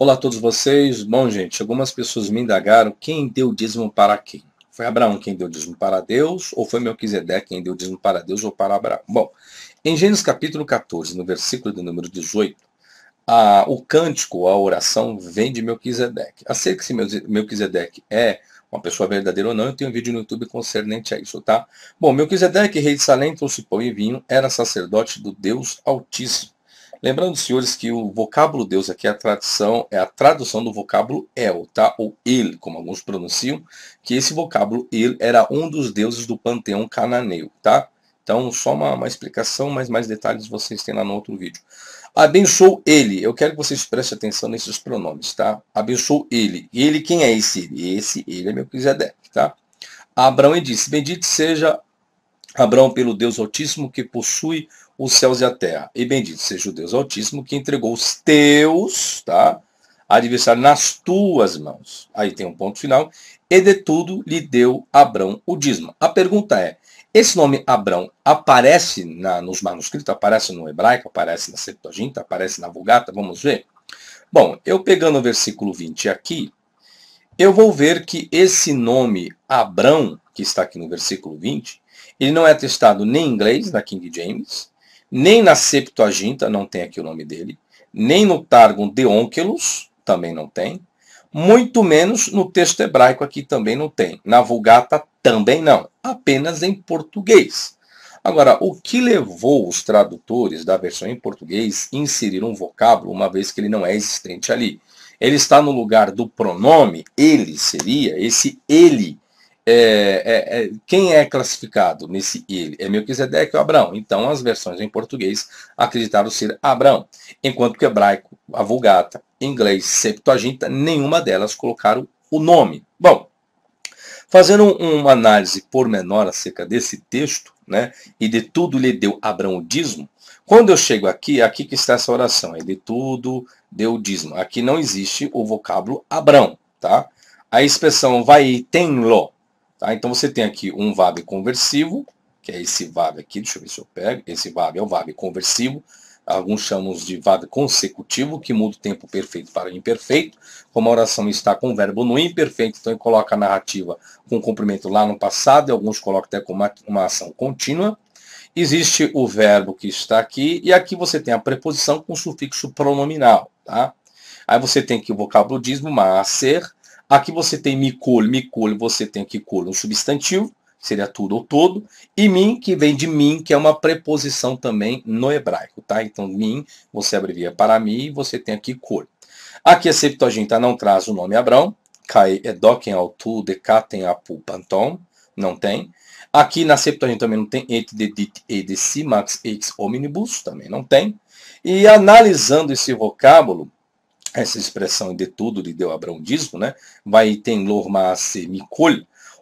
Olá a todos vocês. Bom, gente, algumas pessoas me indagaram quem deu dízimo para quem. Foi Abraão quem deu dízimo para Deus, ou foi Melquisedeque quem deu dízimo para Deus ou para Abraão? Bom, em Gênesis capítulo 14, no versículo do número 18, a, o cântico, a oração, vem de Melquisedeque. Acerca se Melquisedeque é uma pessoa verdadeira ou não, eu tenho um vídeo no YouTube concernente a isso, tá? Bom, Melquisedeque, rei de Salém, trouxe pão e vinho, era sacerdote do Deus Altíssimo. Lembrando, senhores, que o vocábulo Deus aqui é a tradução, é a tradução do vocábulo El, tá? Ou ele, como alguns pronunciam, que esse vocábulo ele era um dos deuses do panteão cananeu, tá? Então, só uma, uma explicação, mas mais detalhes vocês têm lá no outro vídeo. Abençoou ele. Eu quero que vocês prestem atenção nesses pronomes, tá? Abençoou ele. Ele, quem é esse ele? Esse ele é Melquisedeque, tá? Abraão e disse, bendito seja Abraão pelo Deus Altíssimo que possui os céus e a terra. E bendito seja o Deus Altíssimo que entregou os teus, tá? Adversário nas tuas mãos. Aí tem um ponto final. E de tudo lhe deu Abrão o dízimo. A pergunta é, esse nome Abrão aparece na, nos manuscritos, aparece no hebraico, aparece na Septuaginta, aparece na Vulgata, vamos ver? Bom, eu pegando o versículo 20 aqui, eu vou ver que esse nome Abrão, que está aqui no versículo 20, ele não é testado nem em inglês, na King James, nem na Septuaginta, não tem aqui o nome dele, nem no Targum de Onkelos, também não tem, muito menos no texto hebraico aqui também não tem, na Vulgata também não, apenas em português. Agora, o que levou os tradutores da versão em português a inserir um vocábulo, uma vez que ele não é existente ali? Ele está no lugar do pronome, ele seria, esse ele é, é, é, quem é classificado nesse ele? É Melquisedeque ou Abrão? Então, as versões em português acreditaram ser Abrão, enquanto que hebraico, a Vulgata, inglês, Septuaginta, nenhuma delas colocaram o nome. Bom, fazendo uma análise pormenor acerca desse texto, né, e de tudo lhe deu Abrão o dízimo, quando eu chego aqui, é aqui que está essa oração, é de tudo deu dízimo. Aqui não existe o vocábulo Abrão, tá? A expressão vai tem lo Tá? Então você tem aqui um VAB conversivo, que é esse VAB aqui, deixa eu ver se eu pego. Esse VAB é o VAB conversivo, alguns chamamos de VAB consecutivo, que muda o tempo perfeito para o imperfeito. Como a oração está com o verbo no imperfeito, então ele coloca a narrativa com cumprimento lá no passado, e alguns colocam até com uma, ação contínua. Existe o verbo que está aqui, e aqui você tem a preposição com sufixo pronominal. Tá? Aí você tem que o vocabulismo, mas ser, Aqui você tem micolo, micolo, você tem aqui colo, um substantivo, seria tudo ou todo, e min, que vem de mim, que é uma preposição também no hebraico, tá? Então, min, você abrevia para mim, e você tem aqui colo. Aqui a Septuaginta não traz o nome Abrão, Kai edoken autu decatem apu pantom, não tem. Aqui na Septuaginta também não tem et dedit e de max ex omnibus, também não tem. E analisando esse vocábulo, essa expressão de tudo lhe deu abrão dízimo, né? Vai tem lorma se micol,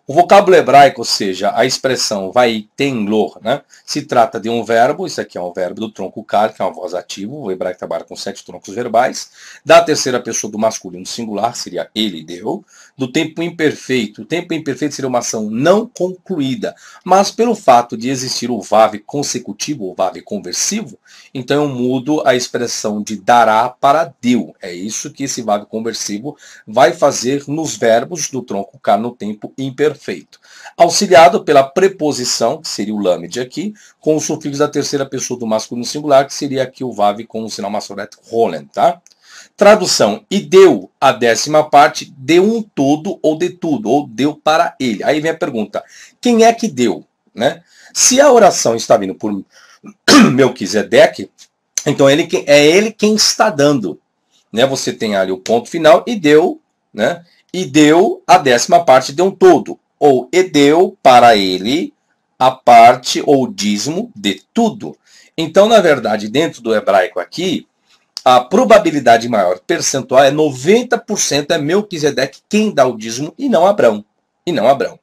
o vocábulo hebraico, ou seja, a expressão vai tenglor, né? se trata de um verbo, isso aqui é um verbo do tronco car, que é uma voz ativa, o hebraico trabalha com sete troncos verbais, da terceira pessoa do masculino singular, seria ele, deu, do tempo imperfeito. O tempo imperfeito seria uma ação não concluída, mas pelo fato de existir o vave consecutivo, o vave conversivo, então eu mudo a expressão de dará para deu. É isso que esse vave conversivo vai fazer nos verbos do tronco car no tempo imperfeito perfeito, auxiliado pela preposição, que seria o lâmide aqui, com o sufixo da terceira pessoa do masculino singular, que seria aqui o vav com o sinal maçonete roland, tá? Tradução, e deu a décima parte de um todo ou de tudo, ou deu para ele. Aí vem a pergunta, quem é que deu? Né? Se a oração está vindo por Melquisedeque, então ele, é ele quem está dando. Né? Você tem ali o ponto final e deu, né? E deu a décima parte de um todo ou e deu para ele a parte ou dízimo de tudo. Então, na verdade, dentro do hebraico aqui, a probabilidade maior percentual é 90% é Melquisedeque quem dá o dízimo e não Abrão. E não Abrão.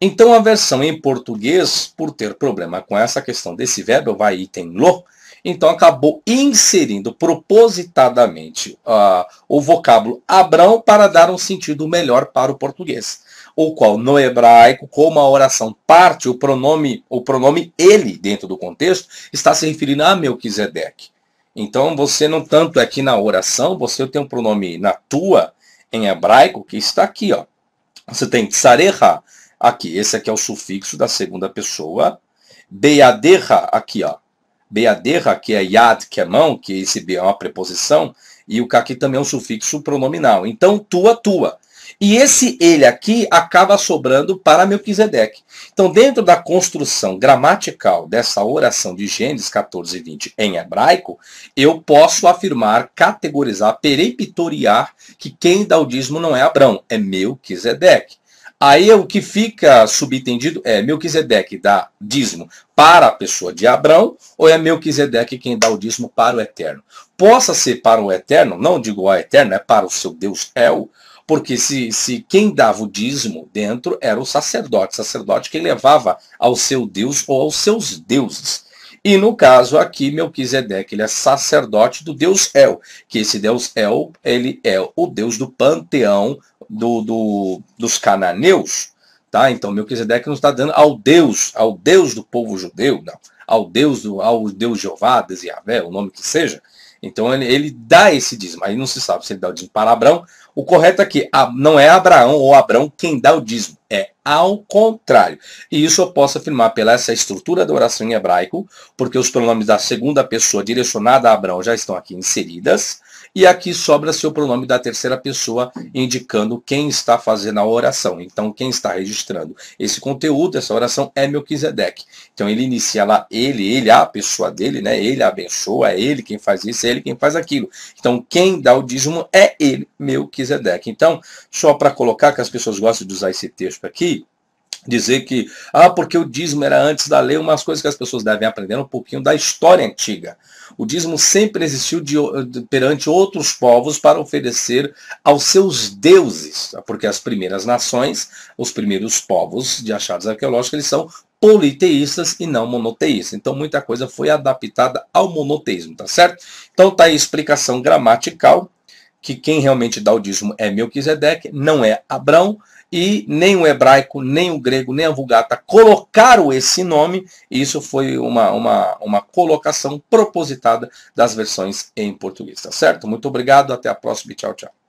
Então a versão em português, por ter problema com essa questão desse verbo, vai item lo, então acabou inserindo propositadamente uh, o vocábulo Abrão para dar um sentido melhor para o português o qual no hebraico, como a oração parte o pronome, o pronome ele dentro do contexto, está se referindo a Melquisedeque. Então você não tanto é que na oração, você tem um pronome na tua, em hebraico, que está aqui, ó. Você tem tsareha, aqui, esse aqui é o sufixo da segunda pessoa, beaderra, aqui, ó. Beaderra, que é yad, que é mão, que esse B é uma preposição, e o K aqui também é um sufixo pronominal. Então, tua, tua. E esse ele aqui acaba sobrando para Melquisedeque. Então, dentro da construção gramatical dessa oração de Gênesis 14 e 20 em hebraico, eu posso afirmar, categorizar, peremptoriar que quem dá o dízimo não é Abrão, é Melquisedeque. Aí o que fica subentendido é Melquisedeque dá dízimo para a pessoa de Abrão ou é Melquisedeque quem dá o dízimo para o Eterno? Possa ser para o Eterno, não digo ao Eterno, é para o seu Deus El, é porque se, se quem dava o dízimo dentro era o sacerdote, sacerdote que levava ao seu Deus ou aos seus deuses. E no caso aqui, Melquisedeque, ele é sacerdote do Deus El, que esse Deus El, ele é o Deus do panteão do, do, dos cananeus. Tá? Então, Melquisedeque não está dando ao Deus, ao Deus do povo judeu, não. Ao Deus, do, ao Deus Jeová, Desiavé, o nome que seja. Então ele, ele dá esse dízimo. Aí não se sabe se ele dá o dízimo para Abraão. O correto é que não é Abraão ou Abraão quem dá o dízimo. É ao contrário. E isso eu posso afirmar pela essa estrutura da oração em hebraico, porque os pronomes da segunda pessoa direcionada a Abraão já estão aqui inseridas e aqui sobra seu pronome da terceira pessoa, indicando quem está fazendo a oração. Então, quem está registrando esse conteúdo, essa oração, é Melquisedeque. Então, ele inicia lá, ele, ele, a pessoa dele, né? Ele abençoa, é ele quem faz isso, é ele quem faz aquilo. Então, quem dá o dízimo é ele, Melquisedeque. Então, só para colocar que as pessoas gostam de usar esse texto aqui, dizer que, ah, porque o dízimo era antes da lei, umas coisas que as pessoas devem aprender um pouquinho da história antiga. O dízimo sempre existiu de, de, perante outros povos para oferecer aos seus deuses, porque as primeiras nações, os primeiros povos de achados arqueológicos, eles são politeístas e não monoteístas. Então muita coisa foi adaptada ao monoteísmo, tá certo? Então tá aí a explicação gramatical que quem realmente dá o dízimo é Melquisedeque, não é Abrão, e nem o hebraico, nem o grego, nem a vulgata colocaram esse nome, e isso foi uma, uma, uma colocação propositada das versões em português, tá certo? Muito obrigado, até a próxima e tchau, tchau.